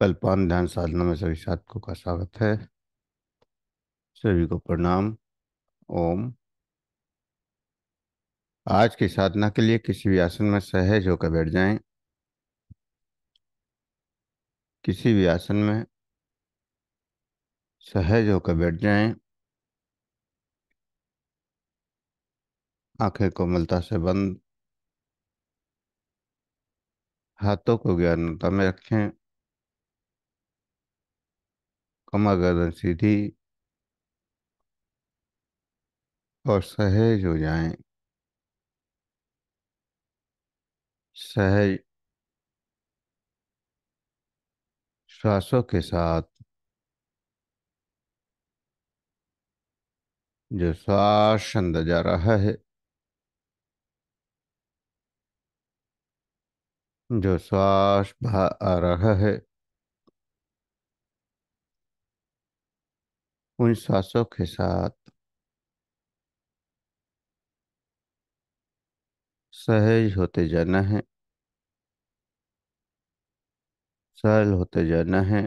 कल्पान ध्यान साधना में सभी साधकों का स्वागत है सभी को प्रणाम ओम आज की साधना के लिए किसी भी आसन में सहज होकर बैठ जाएं किसी भी आसन में सहज होकर बैठ जाएं आंखें कोमलता से बंद हाथों को ज्ञानता में रखें कमर सीधी और सहज हो जाएं सहज श्वासों के साथ जो श्वास अंदर जा रहा है जो श्वास बाहर आ रहा है उन श्वासों के साथ सहज होते जाना है सरल होते जाना है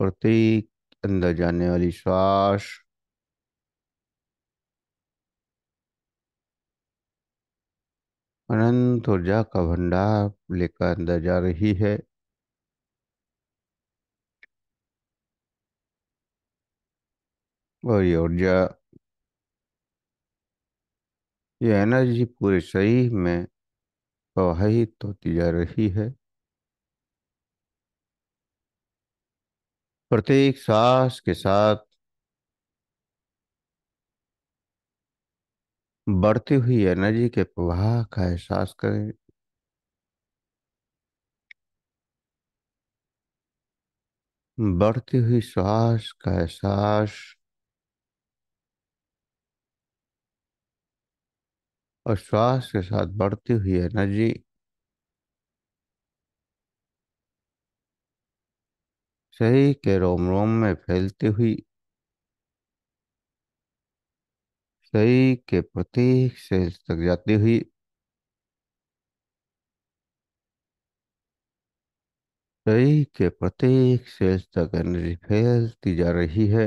प्रत्येक अंदर जाने वाली श्वास अनंत ऊर्जा का भंडार लेकर अंदर जा रही है और ये ऊर्जा ये एनर्जी पूरे शरीर में प्रवाहित होती जा रही है प्रत्येक सांस के साथ बढ़ती हुई एनर्जी के प्रवाह का एहसास करें बढ़ती हुई श्वास का एहसास और श्वास के साथ बढ़ती हुई एनर्जी शरीर के रोम रोम में फैलती हुई सही के प्रतीक से तक जाती हुई सही के प्रत्येक सेल्स तक एनर्जी फैलती जा रही है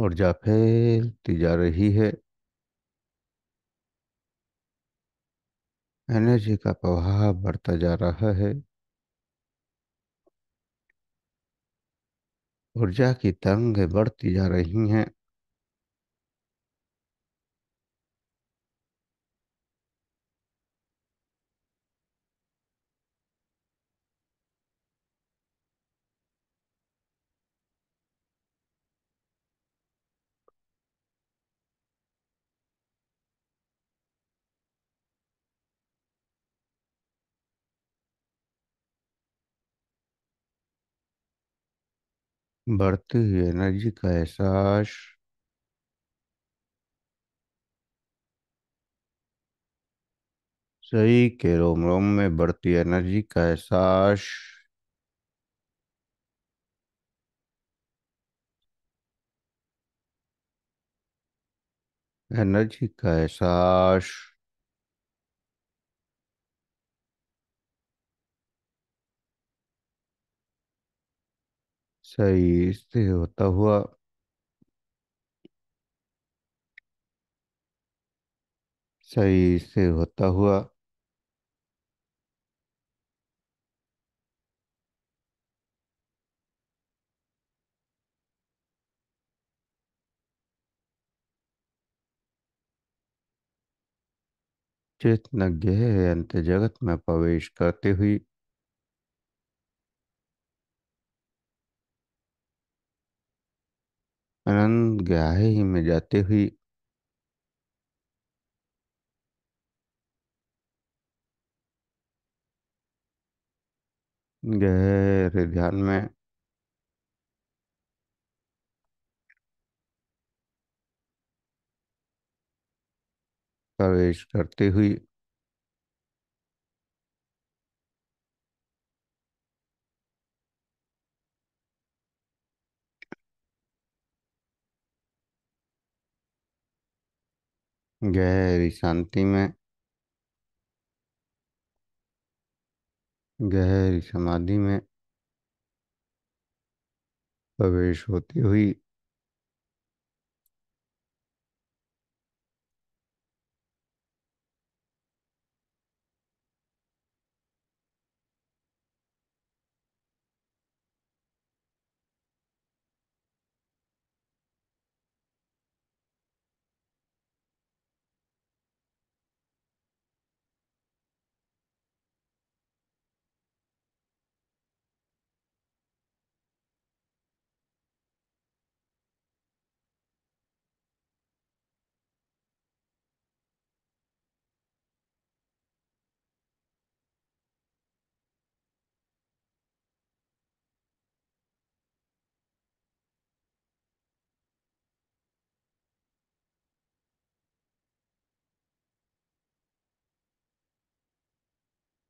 और जा फैलती जा रही है एनर्जी का प्रभाव बढ़ता जा रहा है ऊर्जा की तरंगें बढ़ती जा रही हैं बढ़ती हुई एनर्जी का एहसास सही के रोम रोम में बढ़ती एनर्जी का एहसास एनर्जी का एहसास अच्छा सही से होता हुआ अच्छा सही से होता हुआ चेतनज्ञ अंत जगत में प्रवेश करते हुई अनंत ग्याहे ही में जाते हुई गहरे ध्यान में प्रवेश करते हुई गहरी शांति में गहरी समाधि में प्रवेश होती हुई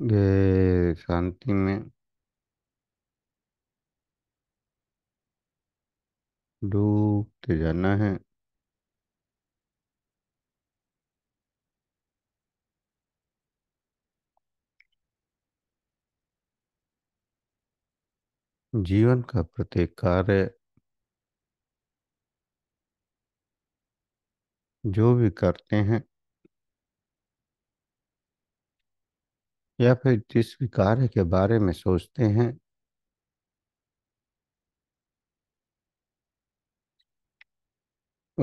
ये शांति में डूबते जाना है जीवन का प्रत्येक कार्य जो भी करते हैं या फिर जिस भी कार्य के बारे में सोचते हैं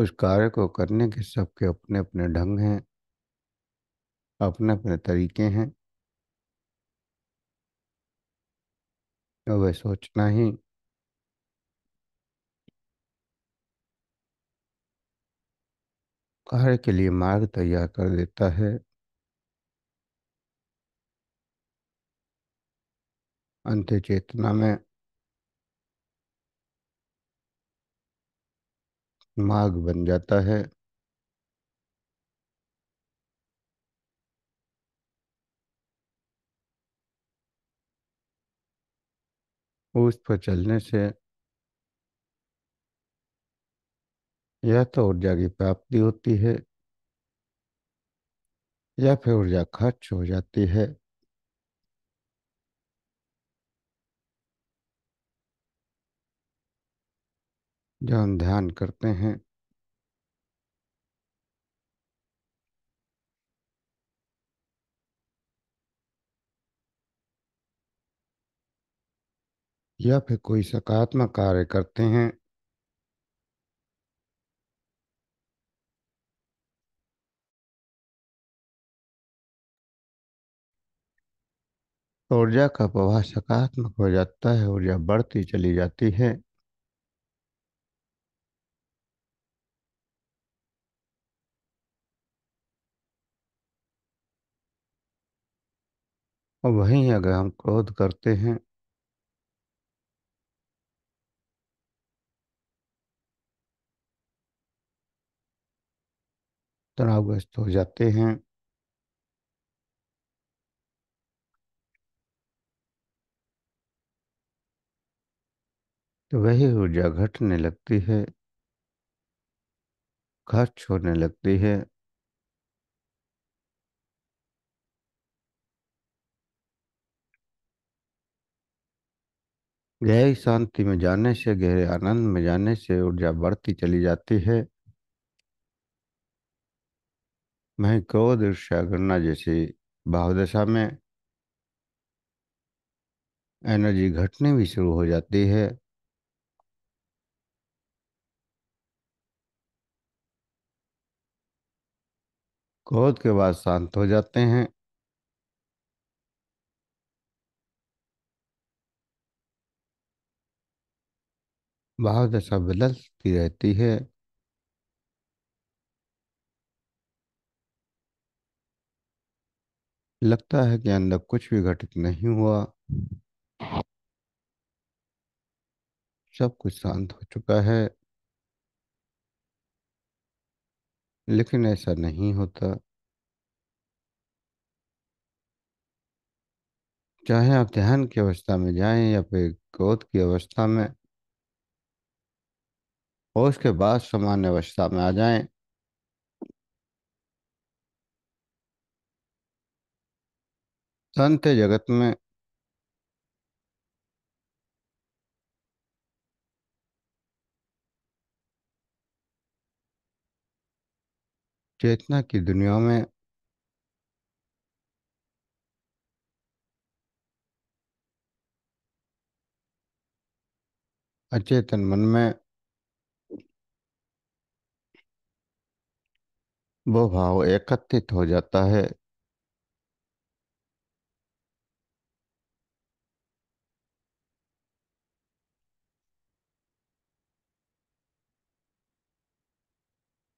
उस कार्य को करने के सबके अपने अपने ढंग हैं अपने अपने तरीके हैं वह सोचना ही कार्य के लिए मार्ग तैयार कर देता है अंत्य चेतना में माग बन जाता है उस पर चलने से या तो ऊर्जा की प्राप्ति होती है या फिर ऊर्जा खर्च हो जाती है जो हम ध्यान करते हैं या फिर कोई सकारात्मक कार्य करते हैं ऊर्जा का प्रवाह सकारात्मक हो जाता है ऊर्जा बढ़ती चली जाती है और वहीं अगर हम क्रोध करते हैं तनावग्रस्त हो जाते हैं तो वही ऊर्जा घटने लगती है खर्च होने लगती है गहरी शांति में जाने से गहरे आनंद में जाने से ऊर्जा बढ़ती चली जाती है मैं क्रोध ईर्ष्या गणना जैसी भावदशा में एनर्जी घटने भी शुरू हो जाती है क्रोध के बाद शांत हो जाते हैं भाव दशा बदलती रहती है लगता है कि अंदर कुछ भी घटित नहीं हुआ सब कुछ शांत हो चुका है लेकिन ऐसा नहीं होता चाहे आप ध्यान की अवस्था में जाएं या फिर क्रोध की अवस्था में और उसके बाद सामान्य अवस्था में आ जाएं संत जगत में चेतना की दुनिया में अचेतन मन में वो भाव एकत्रित हो जाता है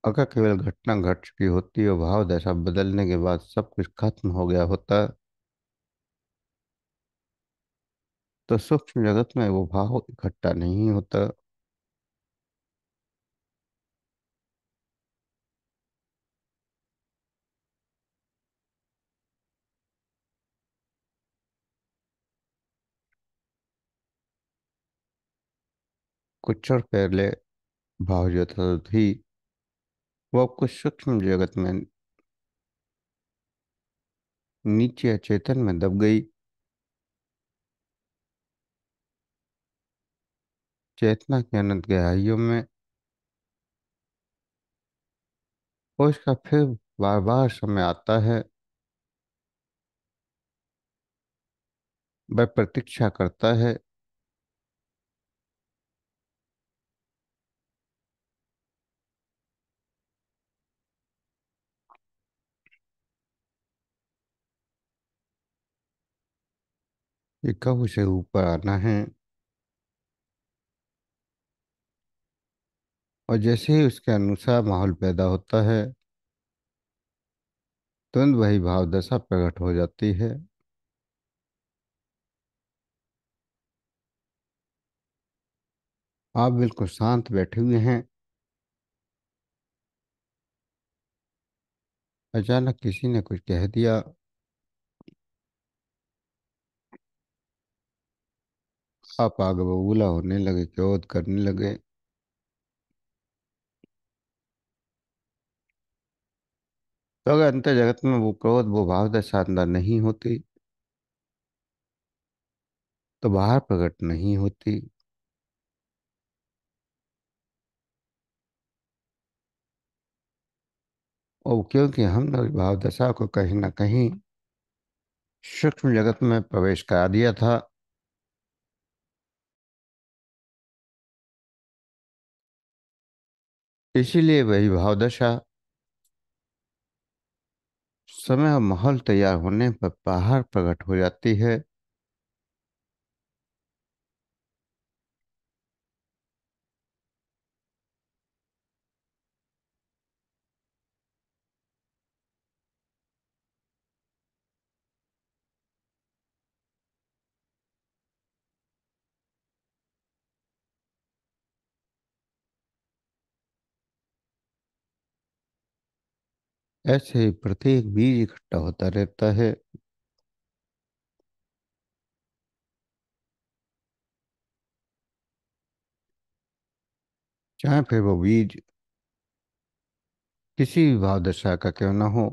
अगर केवल घटना घट चुकी होती और भाव दशा बदलने के बाद सब कुछ खत्म हो गया होता तो सूक्ष्म जगत में वो भाव इकट्ठा नहीं होता कुचर पहले भावजता तो थी वह आपको सूक्ष्म जगत में नीचे अचेतन में दब गई चेतना की अनंत गहराइयों में और इसका फिर बार बार समय आता है वह प्रतीक्षा करता है ये कब उसे ऊपर आना है और जैसे ही उसके अनुसार माहौल पैदा होता है तुरंत वही भाव दशा प्रकट हो जाती है आप बिल्कुल शांत बैठे हुए हैं अचानक किसी ने कुछ कह दिया आप आग बबूला होने लगे क्रोध करने लगे तो अगर अंतर जगत में वो क्रोध वो भाव दशा अंदर नहीं होती तो बाहर प्रकट नहीं होती और क्योंकि हम भाव दशा को कहीं ना कहीं सूक्ष्म जगत में प्रवेश करा दिया था इसीलिए वही भावदशा समय और माहौल तैयार होने पर बाहर प्रकट हो जाती है ऐसे ही प्रत्येक बीज इकट्ठा होता रहता है चाहे फिर वो बीज किसी भी भाव दशा का क्यों ना हो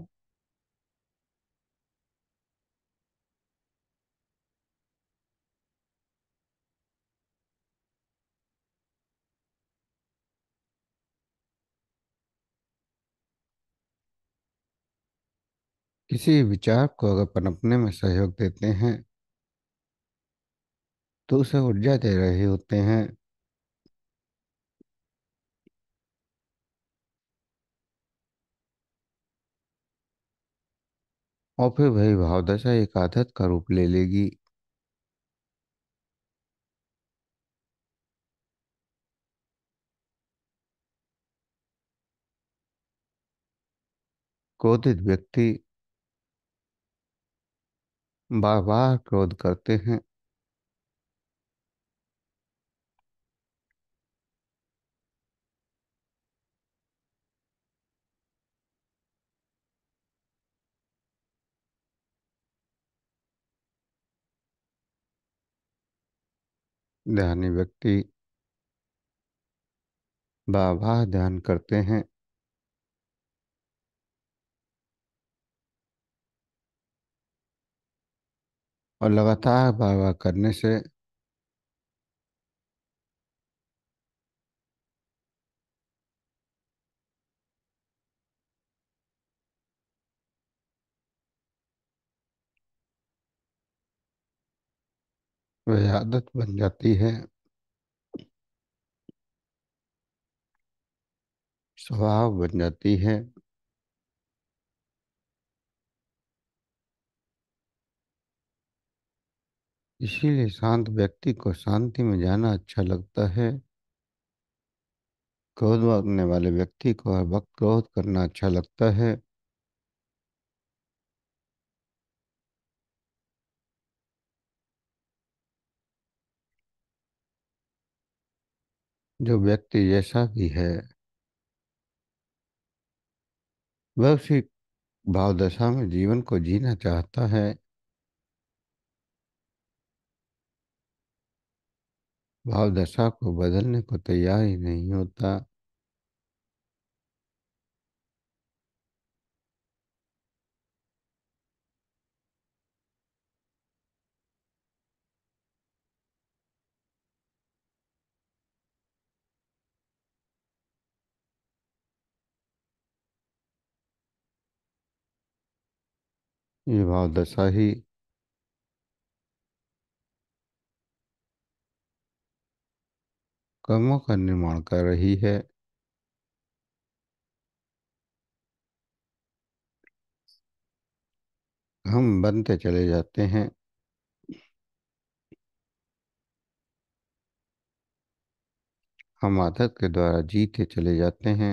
किसी विचार को अगर पनपने में सहयोग देते हैं तो उसे ऊर्जा दे रहे होते हैं और फिर वही भावदशा एक आदत का रूप ले लेगी क्रोधित व्यक्ति बार बार क्रोध करते हैं ध्यानी व्यक्ति बार ध्यान करते हैं और लगातार बार बार करने से वह आदत बन जाती है स्वभाव बन जाती है इसीलिए शांत व्यक्ति को शांति में जाना अच्छा लगता है क्रोध करने वाले व्यक्ति को हर वक्त क्रोध करना अच्छा लगता है जो व्यक्ति जैसा भी है वह उसी भावदशा में जीवन को जीना चाहता है भाव दशा को बदलने को तैयार ही नहीं होता ये भाव दशा ही कर्मों का निर्माण कर रही है हम बनते चले जाते हैं हम आदत के द्वारा जीते चले जाते हैं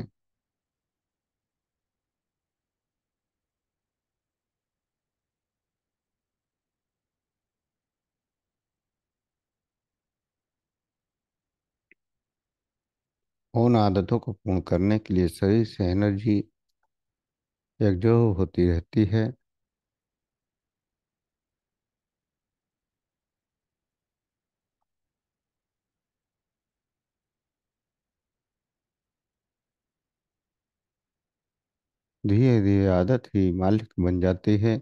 उन आदतों को पूर्ण करने के लिए शरीर से एनर्जी एकजो होती रहती है धीरे धीरे आदत ही मालिक बन जाती है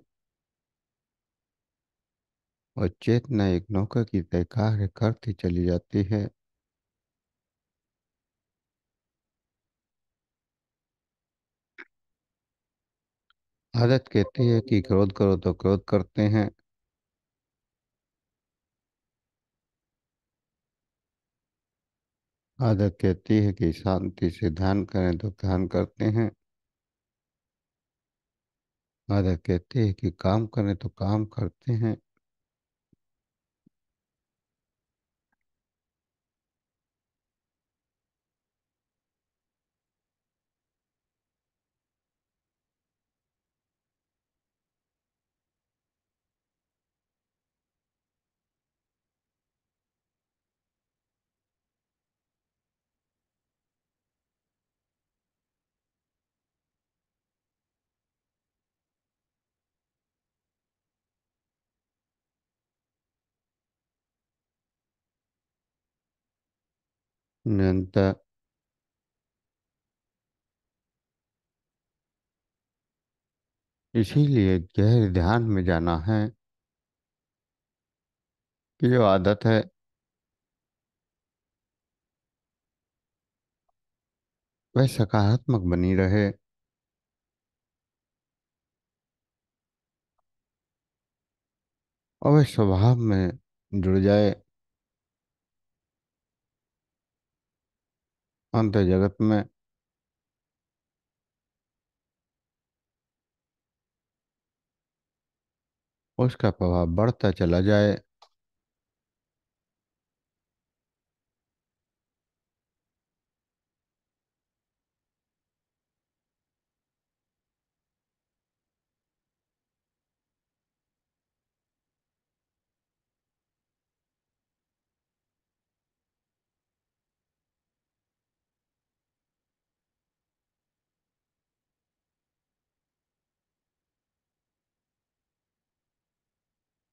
और चेतना एक नौका की तय कार्य करती चली जाती है आदत कहती है कि क्रोध करो तो क्रोध करते हैं आदत कहती है कि शांति से ध्यान करें तो ध्यान करते हैं आदत कहती है कि काम करें तो काम करते हैं nanta इसीलिए गहरे ध्यान में जाना है कि जो आदत है वह सकारात्मक बनी रहे और वह स्वभाव में जुड़ जाए अंत जगत में उसका प्रभाव बढ़ता चला जाए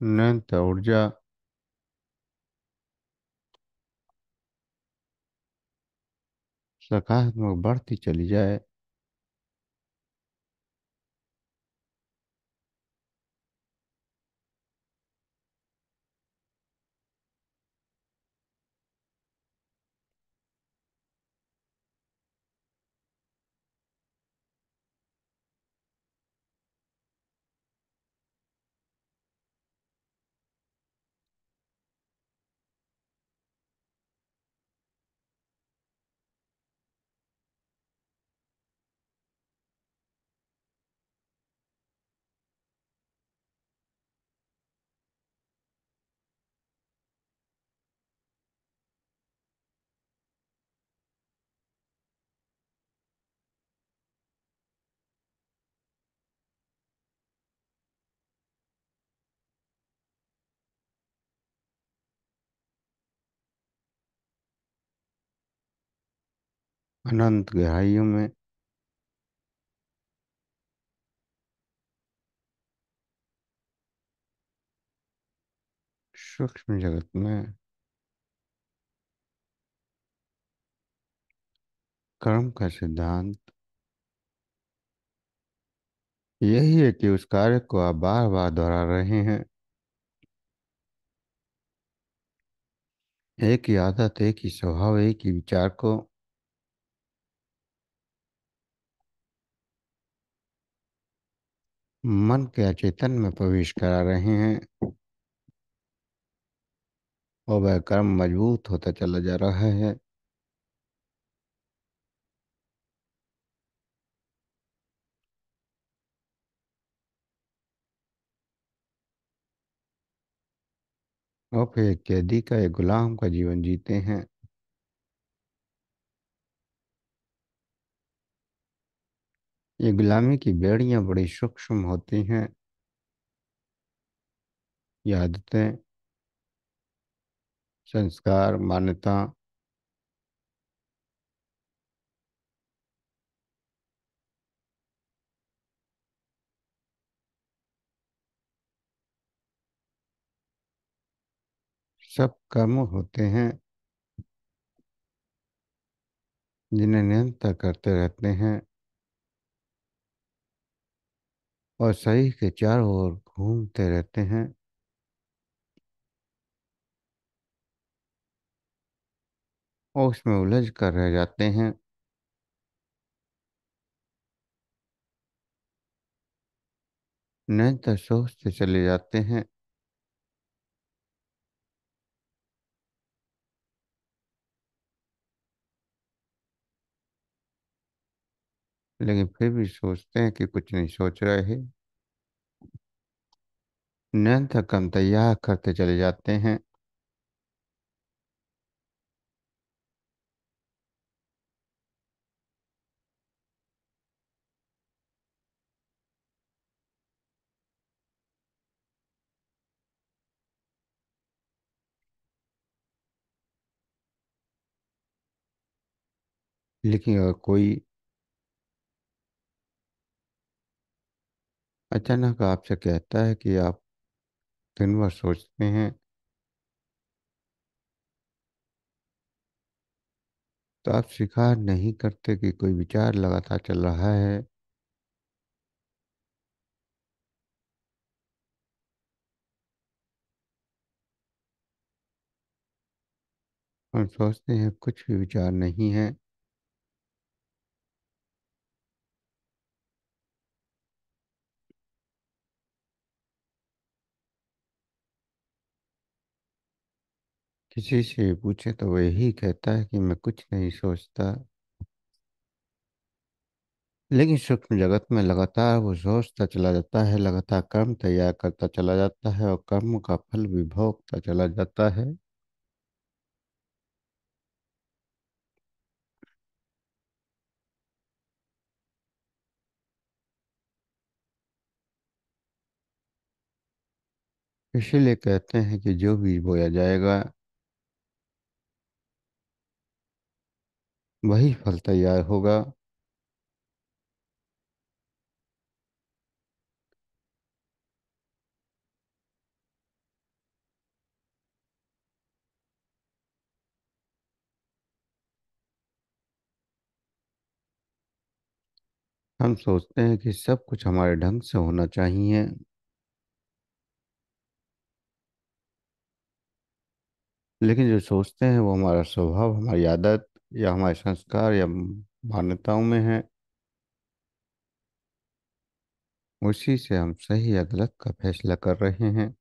lenta, urgea. सकारात्मक बढ़ती चली जाए अनंत गहराइयों में सूक्ष्म जगत में कर्म का सिद्धांत यही है कि उस कार्य को आप बार बार दोहरा रहे हैं एक ही आदत एक ही स्वभाव एक ही विचार को मन के अचेतन में प्रवेश करा रहे हैं और वह कर्म मजबूत होता चला जा रहा है और फिर कैदी का एक गुलाम का जीवन जीते हैं ये गुलामी की बेड़ियां बड़ी सूक्ष्म होती हैं ये आदतें संस्कार मान्यता सब कर्म होते हैं जिन्हें निरंतर करते रहते हैं और शरीर के चारों ओर घूमते रहते हैं और उसमें उलझ कर रह जाते हैं नहीं तो सोचते चले जाते हैं लेकिन फिर भी सोचते हैं कि कुछ नहीं सोच रहे हैं निरंतर तैयार करते चले जाते हैं लेकिन अगर कोई अचानक आपसे कहता है कि आप दिन भर सोचते हैं तो आप स्वीकार नहीं करते कि कोई विचार लगातार चल रहा है हम सोचते हैं कुछ भी विचार नहीं है किसी से पूछे तो यही कहता है कि मैं कुछ नहीं सोचता लेकिन सूक्ष्म जगत में लगातार वो सोचता चला जाता है लगातार कर्म तैयार करता चला जाता है और कर्म का फल भी भोगता चला जाता है इसीलिए कहते हैं कि जो बीज बोया जाएगा वही फल तैयार होगा हम सोचते हैं कि सब कुछ हमारे ढंग से होना चाहिए लेकिन जो सोचते हैं वो हमारा स्वभाव हमारी आदत या हमारे संस्कार या मान्यताओं में है उसी से हम सही या गलत का फैसला कर रहे हैं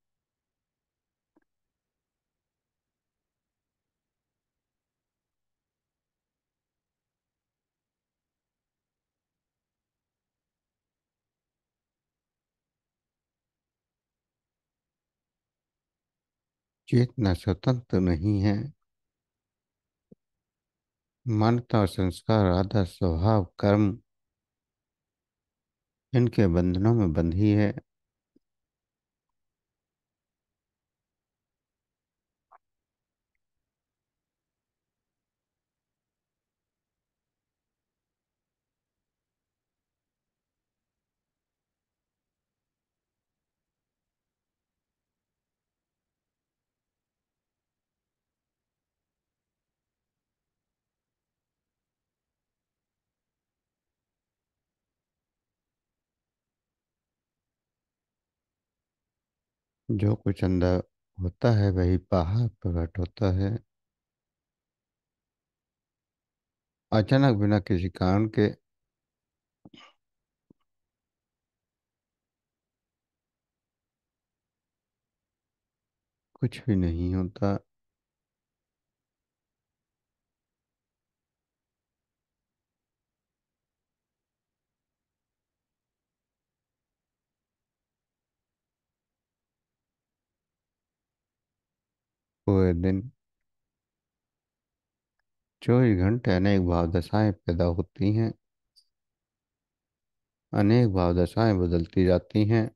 चेतना स्वतंत्र नहीं है मान्यता और संस्कार आधा स्वभाव कर्म इनके बंधनों में बंधी है जो कुछ अंदर होता है वही बाहर प्रकट होता है अचानक बिना किसी कारण के कुछ भी नहीं होता हुए दिन चौबीस घंटे अनेक भाव दशाएं पैदा होती हैं अनेक भाव दशाएं बदलती जाती हैं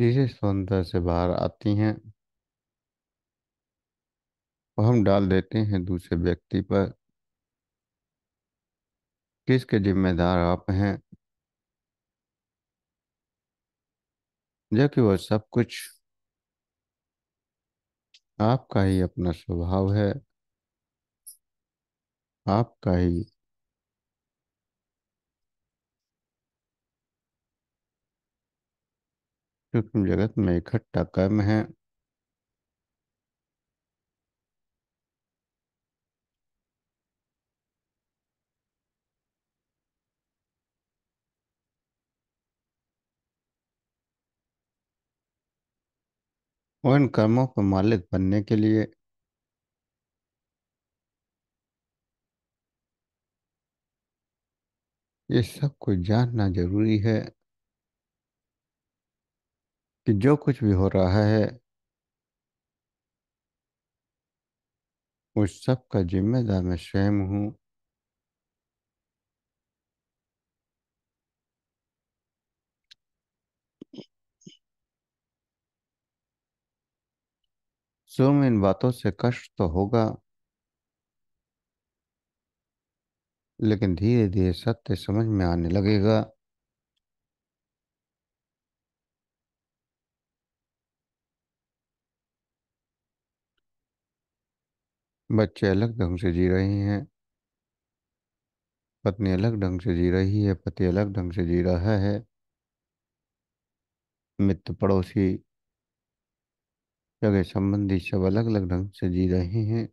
चीज़ें सौंदर्य से बाहर आती हैं और हम डाल देते हैं दूसरे व्यक्ति पर किसके जिम्मेदार आप हैं जबकि वह सब कुछ आपका ही अपना स्वभाव है आपका ही सूक्ष्म जगत में इकट्ठा कर्म है और इन कर्मों पर मालिक बनने के लिए ये सब कुछ जानना जरूरी है कि जो कुछ भी हो रहा है उस सब का जिम्मेदार मैं स्वयं हूं सो में इन बातों से कष्ट तो होगा लेकिन धीरे धीरे सत्य समझ में आने लगेगा बच्चे अलग ढंग से जी रहे हैं पत्नी अलग ढंग से जी रही है पति अलग ढंग से जी रहा है मित्र पड़ोसी जगह संबंधी सब अलग अलग ढंग से जी रहे हैं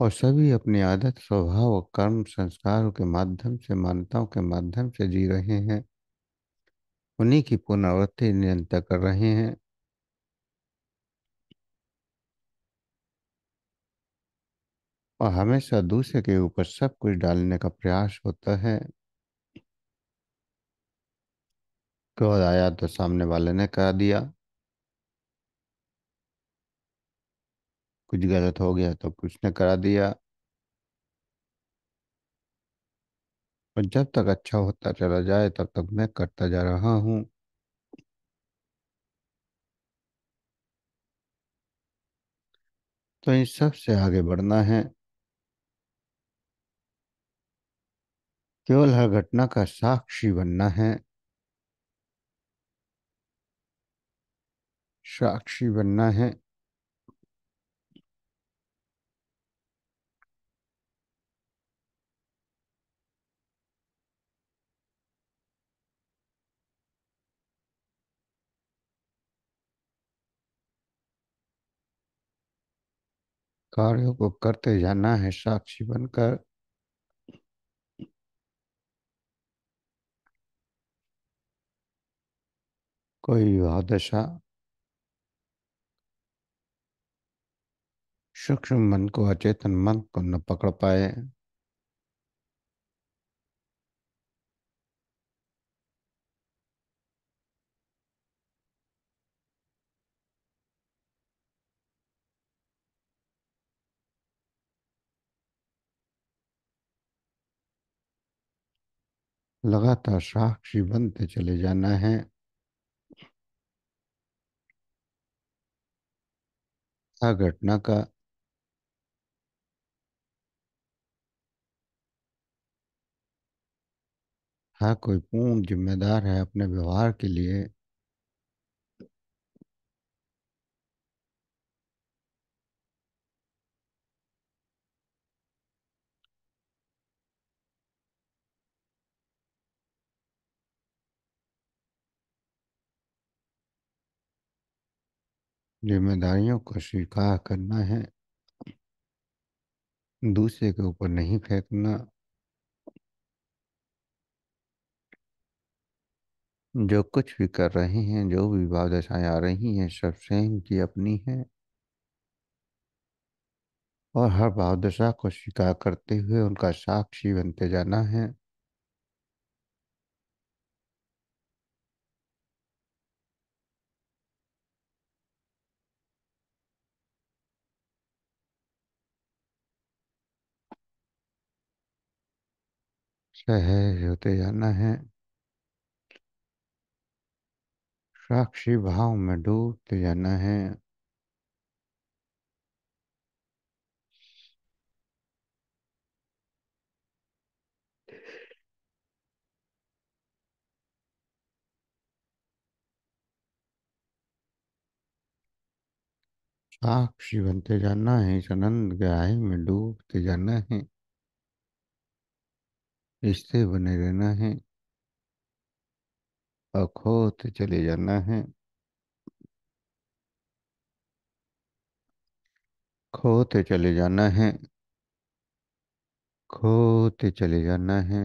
और सभी अपनी आदत स्वभाव और कर्म संस्कारों के माध्यम से मान्यताओं के माध्यम से जी रहे हैं उन्हीं की पुनरावृत्ति निरंतर कर रहे हैं और हमेशा दूसरे के ऊपर सब कुछ डालने का प्रयास होता है क्रोध आया तो सामने वाले ने कर दिया कुछ गलत हो गया तो कुछ ने करा दिया और जब तक अच्छा होता चला जाए तब तक मैं करता जा रहा हूँ तो इन सब से आगे बढ़ना है केवल हर घटना का साक्षी बनना है साक्षी बनना है कार्यों को करते जाना है साक्षी बनकर कोई विवाह दशा सूक्ष्म मन को अचेतन मन को न पकड़ पाए लगातार साक्षी बनते चले जाना है था घटना का हर हाँ, कोई पूर्ण जिम्मेदार है अपने व्यवहार के लिए जिम्मेदारियों को स्वीकार करना है दूसरे के ऊपर नहीं फेंकना जो कुछ भी कर रहे हैं जो भी भाव आ रही हैं सब सेम की अपनी है और हर भाव को स्वीकार करते हुए उनका साक्षी बनते जाना है है होते जाना है साक्षी भाव में डूबते जाना है साक्षी बनते जाना है इस आनंद में डूबते जाना है इससे बने रहना है अखोत चले जाना है खोते चले जाना है खोते चले जाना है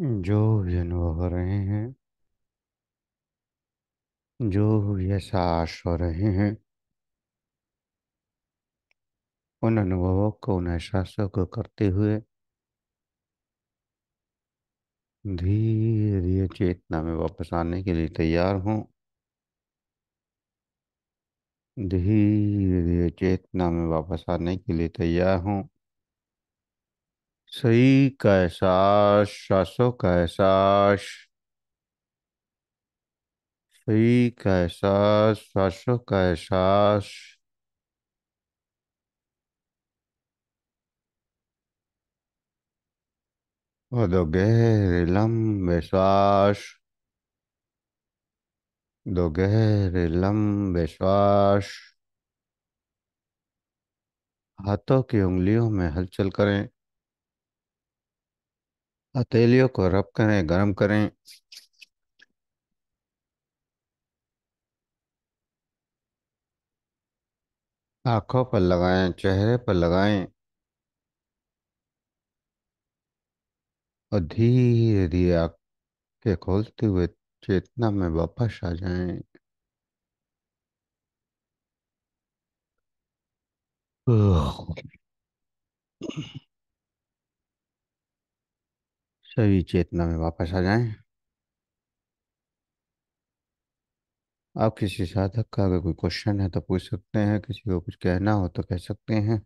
जो अनुभव हो रहे हैं जो यश आश रहे हैं उन अनुभवों को उन एहसासों को करते हुए धीरे धीरे चेतना में वापस आने के लिए तैयार हों धीरे धीरे चेतना में वापस आने के लिए तैयार हों सही का एहसास श्वासों का एहसास सही का एहसास श्वासों का एहसास और दो गहरे लंबे श्वास दो गहरे लंबे श्वास हाथों की उंगलियों में हलचल करें हथेलियों हाँ, को रब करें गर्म करें आंखों पर लगाएं चेहरे पर लगाएं और धीरे धीरे आंखें खोलते हुए चेतना में वापस आ जाएं सभी चेतना में वापस आ जाएं आप किसी साधक का अगर कोई क्वेश्चन है तो पूछ सकते हैं किसी को कुछ कहना हो तो कह सकते हैं